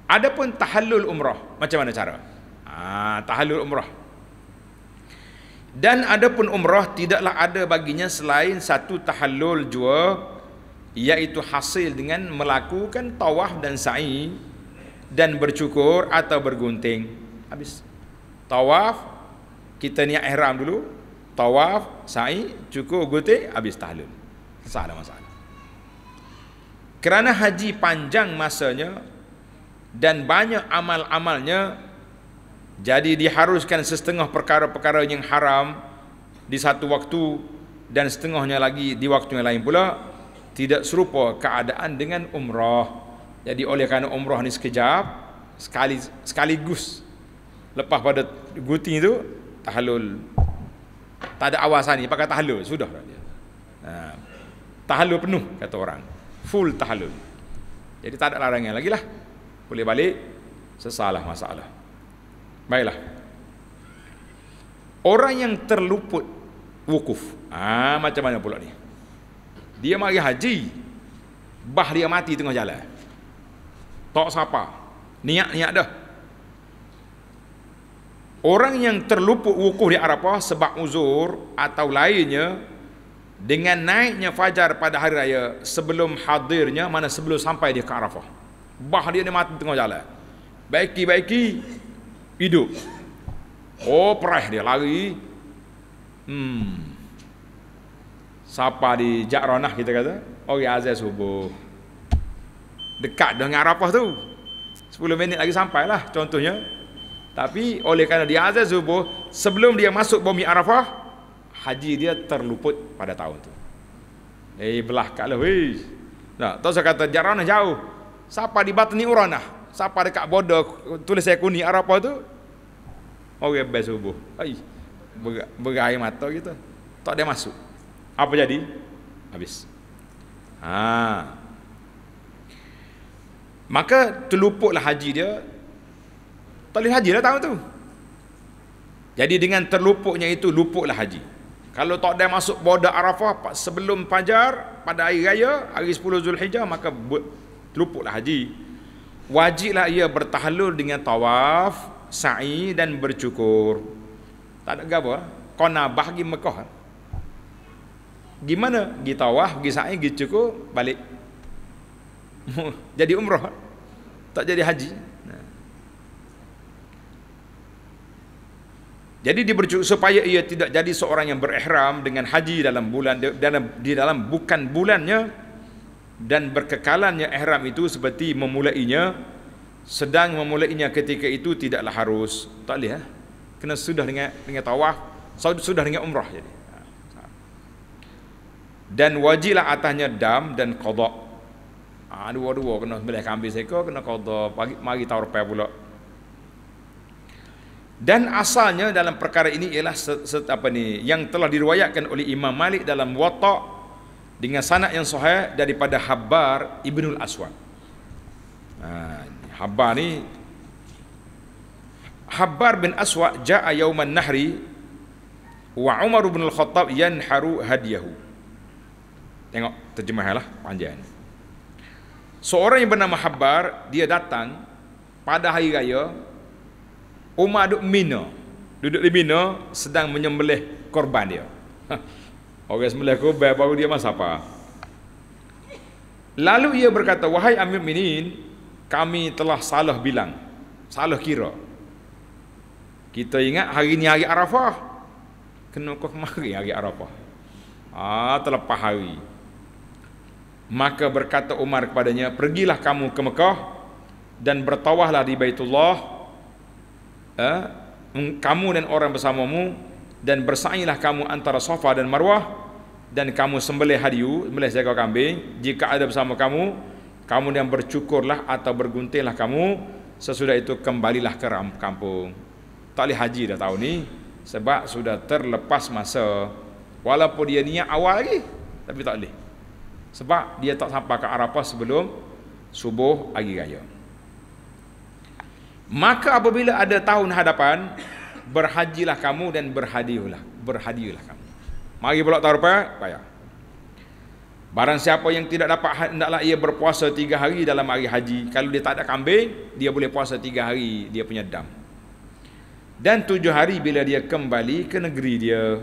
adapun tahallul umrah macam mana cara ha, tahallul umrah dan adapun umrah tidaklah ada baginya selain satu tahallul jua iaitu hasil dengan melakukan tawaf dan sa'i dan bercukur atau bergunting habis tawaf kita niat ihram dulu tawaf, sa'i, cukur gote habis tahlul. Sah ada masalah. Kerana haji panjang masanya dan banyak amal-amalnya, jadi diharuskan setengah perkara-perkara yang haram di satu waktu dan setengahnya lagi di waktu yang lain pula, tidak serupa keadaan dengan umrah. Jadi oleh kerana umrah ini sekejap, sekali sekaligus lepas pada guting itu tahalul tak ada awal sani pakai tahlul sudah dah dia ha. tahlul penuh kata orang full tahlul jadi tak ada larangan lagi lah boleh balik sesalah masalah baiklah orang yang terluput wukuf ha, macam mana pula ni dia mari haji bah dia mati tengah jalan tak siapa niat-niat dah Orang yang terluput wukuf di Arafah sebab uzur atau lainnya dengan naiknya fajar pada hari raya sebelum hadirnya mana sebelum sampai dia ke Arafah. Bah dia ni mati tengah jalan. Baiki-baiki hidup. Oh perah dia lari. Hmm. Sapa di Jakronah kita kata? oh ya azan subuh. Dekat dengan Arafah tu. 10 minit lagi sampailah contohnya. Tapi oleh kerana dia azan subuh sebelum dia masuk bumi Arafah, haji dia terluput pada tahun tu. Eh belah kala wei. Nah, tu saya kata jarana lah, jauh. Siapa di batni nah? Siapa dekat bodoh tulis saya kuni Arafah tu? Okey bes subuh. Ai. Bergaya mata gitu. Tak dia masuk. Apa jadi? Habis. Ha. Maka terluputlah haji dia tak boleh haji lah tahun tu. Jadi dengan terlupuknya itu, lupuklah haji. Kalau tak ada masuk border Arafah sebelum Fajar pada hari raya, hari 10 Zulhijjah maka terlupuklah haji. Wajiblah ia bertahlul dengan tawaf, sa'i dan bercukur. Tak ada gapo, kona bahagi Mekah. Gimana? Gi tawaf, gi sa'i, gi cukur, balik. [laughs] jadi umrah. Tak jadi haji. Nah. Jadi dibercukup supaya ia tidak jadi seorang yang berihram dengan haji dalam bulan dalam di dalam bukan bulannya dan berkekalannya ihram itu seperti memulainya sedang memulainya ketika itu tidaklah harus tak leh eh? kena sudah dengan dengan tawaf sudah dengan umrah jadi dan wajiblah atasnya dam dan qada ah dua-dua kena sembelih kambing seekor kena qada pagi mari tawaf pula dan asalnya dalam perkara ini ialah set apa ni yang telah diriwayatkan oleh Imam Malik dalam Wata dengan sanad yang sahih daripada Habbar Ibnul Aswad. Ha, Habbar ni Habbar bin Aswad ja'a yauman nahri wa Umar bin Al-Khattab yanharu hadiyahu. Tengok terjemahlah panjang. Seorang yang bernama Habbar dia datang pada hari raya Umar duduk Mina. Duduk di Mina sedang menyembelih korban dia. Ha. Orang sembelih korban baru dia masa apa? Lalu ia berkata, "Wahai Amir Minin, kami telah salah bilang, salah kira. Kita ingat hari ini hari Arafah. Kena kau kemari hari Arafah. Ah, terlepas hari. Maka berkata Umar kepadanya, "Pergilah kamu ke Mekah dan bertawahlah di Baitullah." Ha? kamu dan orang bersamamu dan bersailah kamu antara Safa dan Marwah dan kamu sembelih hadiu, sembelih seekor kambing jika ada bersama kamu, kamu yang bercukurlah atau berguntinglah kamu sesudah itu kembalilah ke kampung. Tak boleh haji dah tahun ni sebab sudah terlepas masa. Walaupun dia niat awal lagi tapi tak boleh. Sebab dia tak sampai ke Arafah sebelum subuh hari raya. Maka apabila ada tahun hadapan, berhajilah kamu dan berhadiulah. Berhadiulah kamu. Mari pula tahun depan, bayar. Barang siapa yang tidak dapat, hendaklah ia berpuasa tiga hari dalam hari haji. Kalau dia tak ada kambing, dia boleh puasa tiga hari, dia punya dam. Dan tujuh hari bila dia kembali ke negeri dia.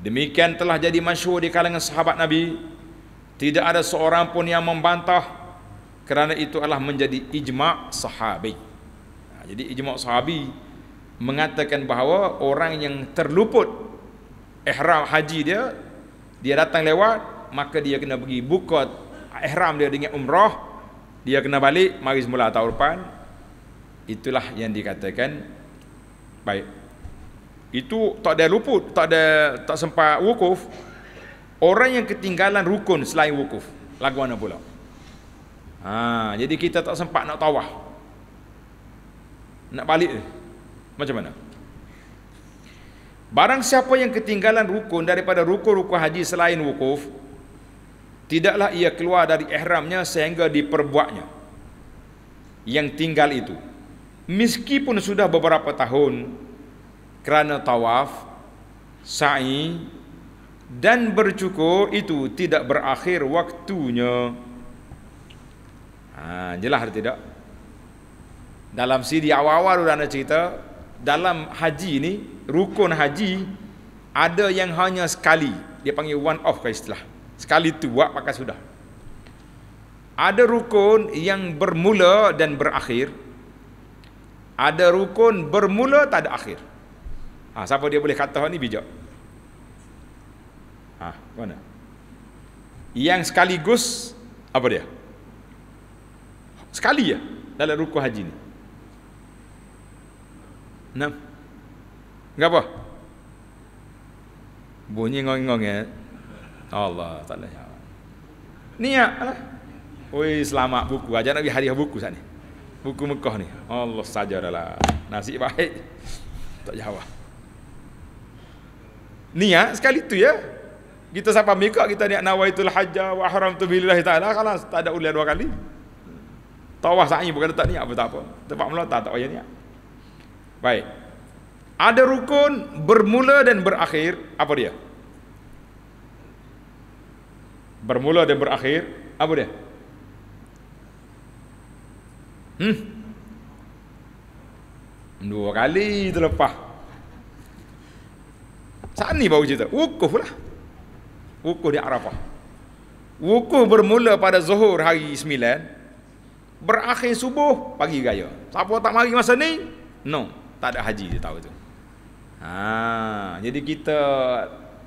Demikian telah jadi masyur di kalangan sahabat Nabi. Tidak ada seorang pun yang membantah kerana itu adalah menjadi ijma' sahabi. Ha, jadi ijma' sahabi mengatakan bahawa orang yang terluput ihram haji dia, dia datang lewat, maka dia kena pergi buka ihram dia dengan umrah, dia kena balik, mari semula tahun depan. Itulah yang dikatakan baik. Itu tak ada luput, tak ada tak sempat wukuf. Orang yang ketinggalan rukun selain wukuf, lagu mana pula? Ha, jadi kita tak sempat nak tawah. Nak balik je. Macam mana? Barang siapa yang ketinggalan rukun daripada rukun-rukun haji selain wukuf, tidaklah ia keluar dari ihramnya sehingga diperbuatnya. Yang tinggal itu. Meskipun sudah beberapa tahun kerana tawaf, sa'i dan bercukur itu tidak berakhir waktunya. Ha, jelas atau tidak? Dalam siri awal-awal sudah ada cerita, dalam haji ini, rukun haji, ada yang hanya sekali. Dia panggil one off kalau istilah. Sekali itu buat pakai sudah. Ada rukun yang bermula dan berakhir. Ada rukun bermula tak ada akhir. Ha, siapa dia boleh kata ni bijak? Ha, mana? Yang sekaligus apa dia? Ha, Sekali ya dalam rukun haji ni. Enam. Ngapa? Bunyi ngong-ngong ya. Allah Taala. Niat lah. Oi selamat buku aja nak hadiah buku sat Buku Mekah ni. Allah saja adalah nasi baik. Tak jawab. Niat sekali tu ya. Kita sampai Mekah kita niat nawaitul hajjah wa ahramtu billahi taala kalau tak ada ulian dua kali. Tawaf sa'i bukan tak niat apa tak apa. Tempat melata tak payah niat. Baik. Ada rukun bermula dan berakhir, apa dia? Bermula dan berakhir, apa dia? Hmm. Dua kali terlepas. Saat ni baru cerita, wukuf lah. Wukuf di Arafah. Wukuf bermula pada zuhur hari 9, berakhir subuh pagi gaya Siapa tak mari masa ni? No, tak ada haji dia tahu tu. Ha, jadi kita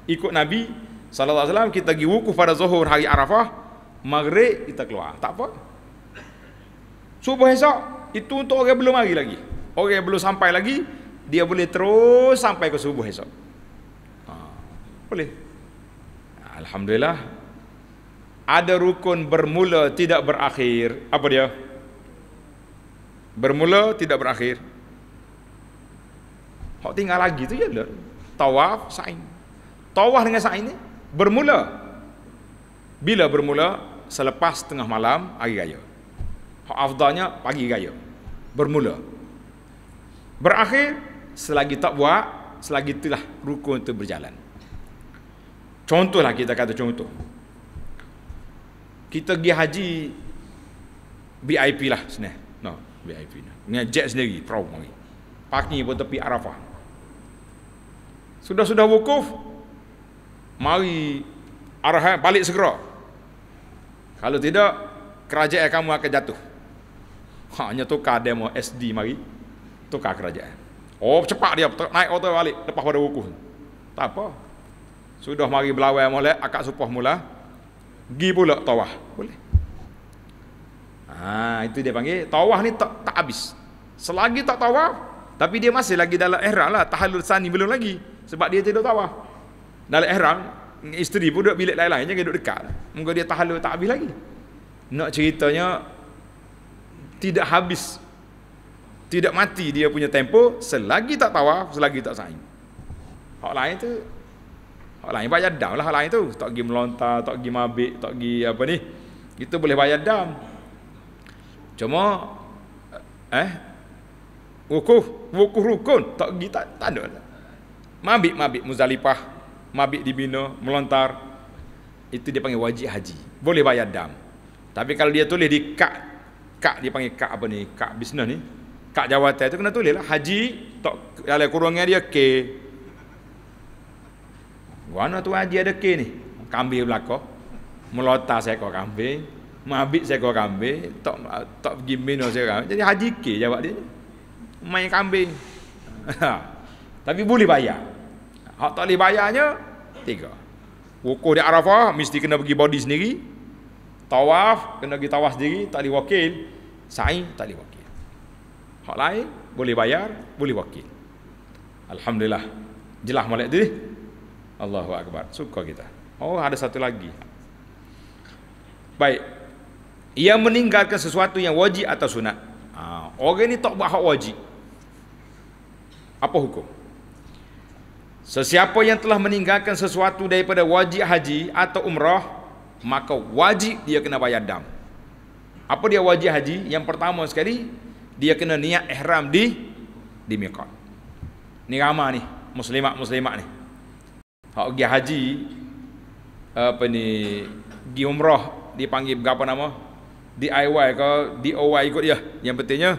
ikut Nabi sallallahu alaihi wasallam kita pergi wukuf pada Zuhur hari Arafah, Maghrib kita keluar. Tak apa. Subuh esok itu untuk orang belum mari lagi. Orang belum sampai lagi dia boleh terus sampai ke subuh esok. Ha, boleh. Alhamdulillah ada rukun bermula tidak berakhir apa dia bermula tidak berakhir. Hak tinggal lagi tu ialah tawaf sa'i. Tawaf dengan sa'i ni bermula bila bermula selepas tengah malam hari raya. Hak afdalnya pagi raya. Bermula. Berakhir selagi tak buat, selagi itulah rukun itu berjalan. Contohlah kita kata contoh. Kita pergi haji VIP lah sini. VIP ni. Ni jet sendiri, perahu mari. Parking pun tepi Arafah. Sudah-sudah wukuf, mari arahan balik segera. Kalau tidak, kerajaan kamu akan jatuh. Hanya tukar demo SD mari, tukar kerajaan. Oh cepat dia naik auto balik lepas pada wukuf. Tak apa. Sudah mari berlawan molek akak supah mula. Gi pula tawah. Boleh. Ah, itu dia panggil tawaf ni tak tak habis. Selagi tak tawaf, tapi dia masih lagi dalam ihram lah, tahallul sani belum lagi sebab dia tidak tawaf. Dalam ihram, isteri pun duduk bilik lain-lain jangan duduk dekat. Moga dia tahallul tak habis lagi. Nak ceritanya tidak habis. Tidak mati dia punya tempo selagi tak tawaf, selagi tak sa'i. Hak lain tu Hak lain bayar dam lah hak lain tu. Tak pergi melontar, tak pergi mabik, tak pergi apa ni. Kita boleh bayar dam. Cuma eh wukuf wukuf rukun tak pergi tak, tak Mabik lah. mabik muzalifah, mabik dibina, melontar itu dia panggil wajib haji. Boleh bayar dam. Tapi kalau dia tulis di kad kad dia panggil kad apa ni? Kad bisnes ni. Kad jawatan tu kena tulis lah haji tak ala kurungnya dia K. Mana tu haji ada K ni? Kambing belaka. Melotar seekor kambing. Mabit seekor kambing, tak tak pergi minum saya kau, Jadi haji ke jawab dia. Main kambing. [laughs] Tapi boleh bayar. Hak tak boleh bayarnya tiga. Wukuf di Arafah mesti kena pergi body sendiri. Tawaf kena pergi tawaf sendiri, tak boleh wakil. Sa'i tak boleh wakil. Hak lain boleh bayar, boleh wakil. Alhamdulillah. jelah molek tu. Eh. Allahu akbar. Suka kita. Oh, ada satu lagi. Baik, yang meninggalkan sesuatu yang wajib atau sunat. Ha, orang ni tak buat hak wajib. Apa hukum? Sesiapa yang telah meninggalkan sesuatu daripada wajib haji atau umrah, maka wajib dia kena bayar dam. Apa dia wajib haji? Yang pertama sekali, dia kena niat ihram di di miqat. Ni ramai ni, muslimat-muslimat ni. Hak pergi haji apa ni, di umrah dipanggil berapa nama? DIY ke DIY ikut dia. Yang pentingnya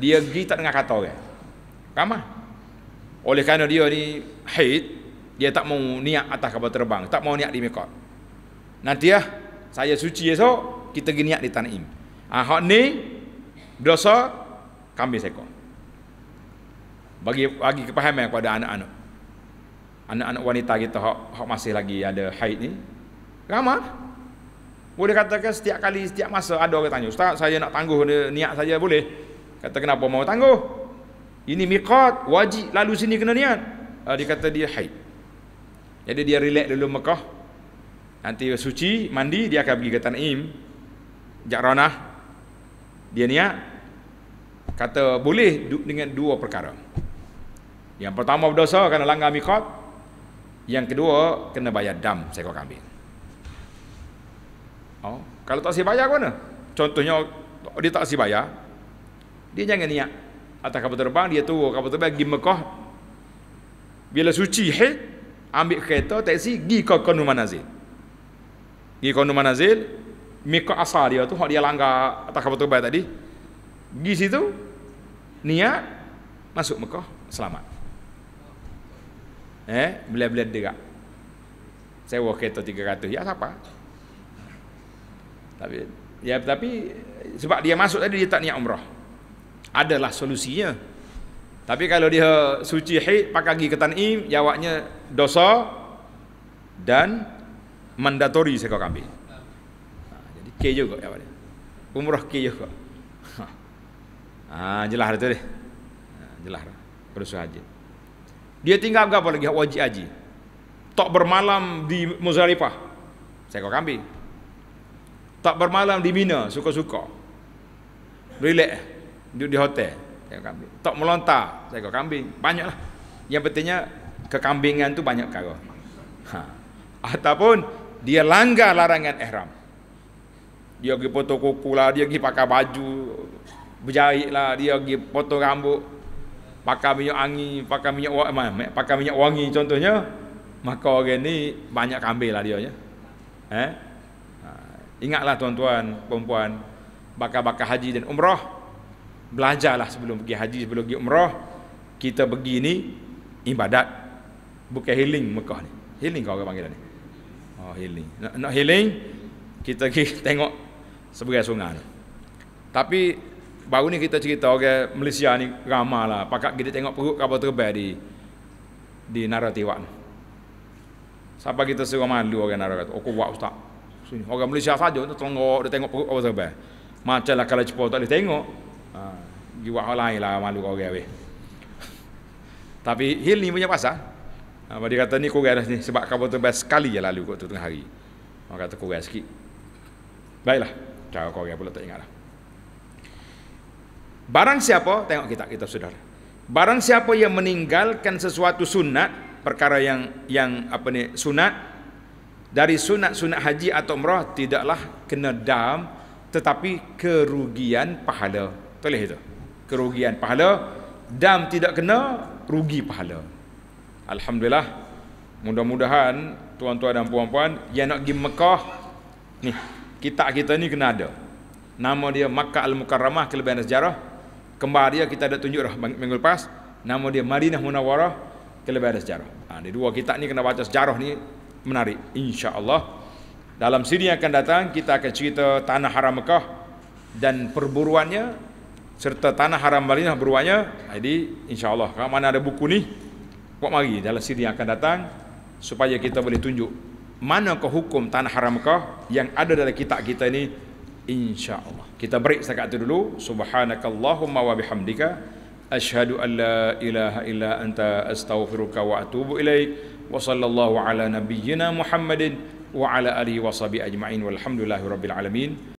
dia pergi tak dengar kata orang. Ramah. Oleh kerana dia ni hate, dia tak mau niat atas kapal terbang, tak mau niat di Mekah. Nanti ya, saya suci esok, kita pergi niat di Tanaim. Ah, hak ni dosa kami sekor. Bagi bagi kepahaman kepada anak-anak. Anak-anak wanita kita hak, hak masih lagi ada haid ni. Ramah. Boleh katakan setiap kali, setiap masa ada orang tanya, Ustaz saya nak tangguh ni, niat saya boleh? Kata kenapa mau tangguh? Ini miqat, wajib lalu sini kena niat. Uh, dia kata dia haid. Jadi dia relax dulu Mekah. Nanti suci, mandi, dia akan pergi ke Tanaim. Jakranah. Dia niat. Kata boleh dengan dua perkara. Yang pertama berdosa kena langgar miqat. Yang kedua kena bayar dam seekor kambing. Oh, kalau tak siap bayar mana? Contohnya dia tak siap bayar, dia jangan niat atas kapal terbang dia turun kapal terbang pergi Mekah. Bila suci haid, ambil kereta taksi pergi ke Kanu Manazil. Pergi Kanu Manazil, Mekah asal dia tu hak dia langgar atas kapal terbang tadi. Pergi situ niat masuk Mekah selamat. Eh, bila-bila dia, Sewa kereta 300 ya siapa? apa? Tapi ya tapi sebab dia masuk tadi dia tak niat umrah. Adalah solusinya. Tapi kalau dia suci haid pakai gigi ke tanim, jawabnya dosa dan mandatori seekor kambing. Nah, ha, jadi K juga jawab dia. Umrah K juga. Ha. Ah, ha, jelas itu dia. Ha, jelas. Perlu haji. Dia tinggal apa lagi wajib haji. Tak bermalam di Muzdalifah. Seekor kambing. Tak bermalam di Mina suka-suka. Relax duduk di hotel tengok kambing. Tak melontar tengok kambing. Banyaklah. Yang pentingnya kekambingan tu banyak perkara. Ha. Ataupun dia langgar larangan ihram. Dia pergi potong kuku lah, dia pergi pakai baju berjahit lah, dia pergi potong rambut pakai minyak angin, pakai minyak wangi, pakai minyak wangi contohnya maka orang ni banyak kambing lah dia ya. eh? Ingatlah tuan-tuan, perempuan, bakal-bakal haji dan umrah. Belajarlah sebelum pergi haji, sebelum pergi umrah. Kita pergi ni, ibadat. Bukan healing Mekah ni. Healing kau orang panggil ni. Oh, healing. Nak, nak healing, kita pergi [laughs] tengok sebagai sungai Tapi, baru ni kita cerita orang okay, Malaysia ni ramalah. Pakak Pakat kita tengok perut kapal terbang di, di Narotiwak ni. Sampai kita suruh malu orang okay, Narotiwak. Oh, buat ustaz sini. Orang Malaysia saja tu tengok dia tengok perut apa sebab. Macamlah kalau cepat tak boleh tengok. Ha, gi buat hal lain lah malu orang weh. [laughs] Tapi hil ni punya pasal. Ha, dia kata ni kurang dah sini sebab kau tu best sekali je lalu kot tu tengah hari. Orang kata kurang sikit. Baiklah. Cara kau orang pula tak ingatlah. Barang siapa tengok kita kita saudara. Barang siapa yang meninggalkan sesuatu sunat perkara yang yang apa ni sunat dari sunat-sunat haji atau umrah tidaklah kena dam tetapi kerugian pahala boleh itu kerugian pahala dam tidak kena rugi pahala alhamdulillah mudah-mudahan tuan-tuan dan puan-puan yang nak pergi Mekah ni kitab kita ni kena ada nama dia Makkah Al-Mukarramah kelebihan sejarah kembar dia kita ada tunjuk dah minggu lepas nama dia Madinah Munawarah kelebihan sejarah ha, dua kitab ni kena baca sejarah ni menarik insya-Allah. Dalam siri yang akan datang kita akan cerita tanah haram Mekah dan perburuannya serta tanah haram Madinah beruanya. Jadi insya-Allah kalau mana ada buku ni kok mari dalam siri yang akan datang supaya kita boleh tunjuk mana ke hukum tanah haram Mekah yang ada dalam kitab kita ini, insya-Allah. Kita break setakat itu dulu. Subhanakallahumma wa bihamdika Ashhadu an la ilaha illa anta astaghfiruka wa atubu ilaik wa sallallahu ala nabiyyina Muhammadin wa ala alihi wa sahbihi ajma'in walhamdulillahi rabbil alamin